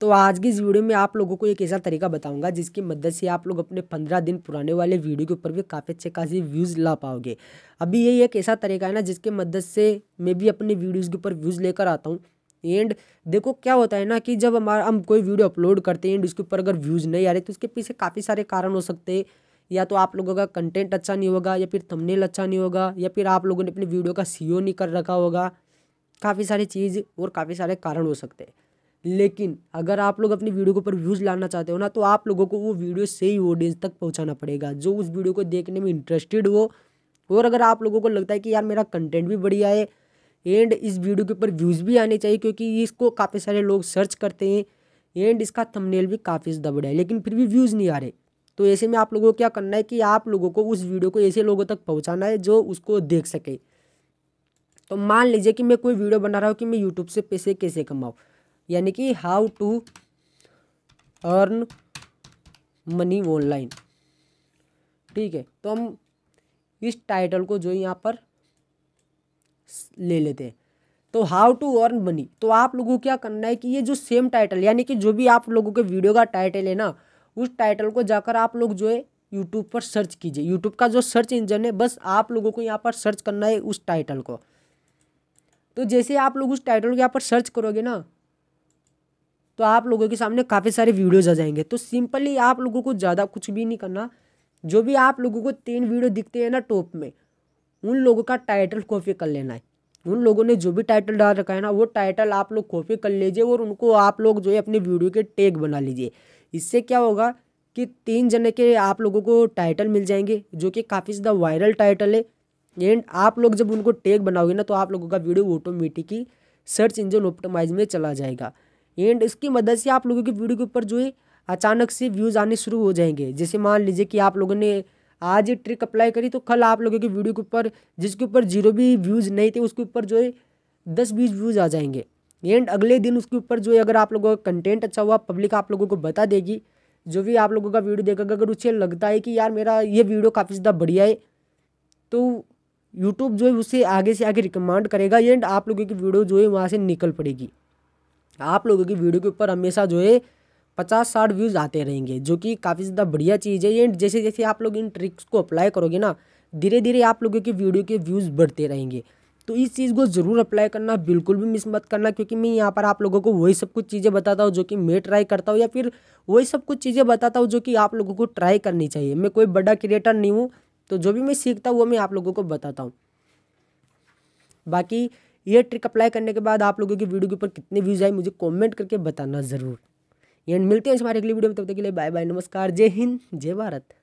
तो आज की इस वीडियो में आप लोगों को एक ऐसा तरीका बताऊंगा जिसकी मदद से आप लोग अपने पंद्रह दिन पुराने वाले वीडियो के ऊपर भी काफ़ी अच्छे खासी व्यूज़ ला पाओगे अभी यही एक ऐसा तरीका है ना जिसकी मदद से मैं भी अपने वीडियोज़ के ऊपर व्यूज़ लेकर आता हूँ एंड देखो क्या होता है ना कि जब हमारा हम कोई वीडियो अपलोड करते हैं एंड उसके ऊपर अगर व्यूज़ नहीं आ रहे तो उसके पीछे काफ़ी सारे कारण हो सकते हैं या तो आप लोगों का कंटेंट अच्छा नहीं होगा या फिर थंबनेल अच्छा नहीं होगा या फिर आप लोगों ने अपनी वीडियो का सीओ e नहीं कर रखा होगा काफ़ी सारी चीज़ और काफ़ी सारे कारण हो सकते हैं लेकिन अगर आप लोग अपनी वीडियो के ऊपर व्यूज़ लाना चाहते हो ना तो आप लोगों को वो वीडियो सही ऑडियंस तक पहुंचाना पड़ेगा जो उस वीडियो को देखने में इंटरेस्टेड हो और अगर आप लोगों को लगता है कि यार मेरा कंटेंट भी बढ़िया है एंड इस वीडियो के ऊपर व्यूज़ भी आने चाहिए क्योंकि इसको काफ़ी सारे लोग सर्च करते हैं एंड इसका थंबनेल भी काफ़ी ज़्यादा बढ़ा है लेकिन फिर भी व्यूज़ नहीं आ रहे तो ऐसे में आप लोगों को क्या करना है कि आप लोगों को उस वीडियो को ऐसे लोगों तक पहुँचाना है जो उसको देख सके तो मान लीजिए कि मैं कोई वीडियो बना रहा हूँ कि मैं यूट्यूब से पैसे कैसे कमाऊँ यानी कि how to earn money online ठीक है तो हम इस टाइटल को जो यहाँ पर ले लेते हैं तो हाउ टू अर्न मनी तो आप लोगों को क्या करना है कि ये जो सेम टाइटल यानी कि जो भी आप लोगों के वीडियो का टाइटल है ना उस टाइटल को जाकर आप लोग जो है यूट्यूब पर सर्च कीजिए यूट्यूब का जो सर्च इंजन है बस आप लोगों को यहाँ पर सर्च करना है उस टाइटल को तो जैसे आप लोग उस टाइटल को यहाँ पर सर्च करोगे ना तो आप लोगों के सामने काफ़ी सारे वीडियोज़ आ जाएंगे तो सिंपली आप लोगों को ज़्यादा कुछ भी नहीं करना जो भी आप लोगों को तीन वीडियो दिखते हैं ना टॉप में उन लोगों का टाइटल कॉपी कर लेना है उन लोगों ने जो भी टाइटल डाल रखा है ना वो टाइटल आप लोग कॉपी कर लीजिए और उनको आप लोग जो है अपने वीडियो के टैग बना लीजिए इससे क्या होगा कि तीन जने के आप लोगों को टाइटल मिल जाएंगे जो कि काफ़ी ज़्यादा वायरल टाइटल है एंड आप लोग जब उनको टैग बनाओगे ना तो आप लोगों का video automatically search engine optimize में चला जाएगा एंड इसकी मदद से आप लोगों की वीडियो के ऊपर जो है अचानक से व्यूज़ आने शुरू हो जाएंगे जैसे मान लीजिए कि आप लोगों ने आज ये ट्रिक अप्लाई करी तो कल आप लोगों की वीडियो के ऊपर जिसके ऊपर जीरो भी व्यूज़ नहीं थे उसके ऊपर जो है दस बीस व्यूज़ आ जाएंगे एंड अगले दिन उसके ऊपर जो है अगर आप लोगों का कंटेंट अच्छा हुआ पब्लिक आप लोगों को बता देगी जो भी आप लोगों का वीडियो देखेगा अगर उसे लगता है कि यार मेरा ये वीडियो काफ़ी ज़्यादा बढ़िया है तो यूट्यूब जो है उसे आगे से आगे रिकमेंड करेगा एंड आप लोगों की वीडियो जो है वहाँ से निकल पड़ेगी आप लोगों की वीडियो के ऊपर हमेशा जो है पचास साठ व्यूज़ आते रहेंगे जो कि काफ़ी ज़्यादा बढ़िया चीज़ है ये जैसे जैसे आप लोग इन ट्रिक्स को अप्लाई करोगे ना धीरे धीरे आप लोगों की वीडियो के व्यूज़ बढ़ते रहेंगे तो इस चीज़ को ज़रूर अप्लाई करना बिल्कुल भी मिस मत करना क्योंकि मैं यहाँ पर आप लोगों को वही सब कुछ चीज़ें बताता हूँ जो कि मैं ट्राई करता हूँ या फिर वही सब कुछ चीज़ें बताता हूँ जो कि आप लोगों को ट्राई करनी चाहिए मैं कोई बड़ा क्रिएटर नहीं हूँ तो जो भी मैं सीखता हूँ वो मैं आप लोगों को बताता हूँ बाकी ये ट्रिक अप्लाई करने के बाद आप लोगों की वीडियो के ऊपर कितने व्यूज़ आए मुझे कॉमेंट करके बताना ज़रूर एंड मिलते हैं हमारे अगली वीडियो में तब तक के लिए बाय बाय नमस्कार जय हिंद जय भारत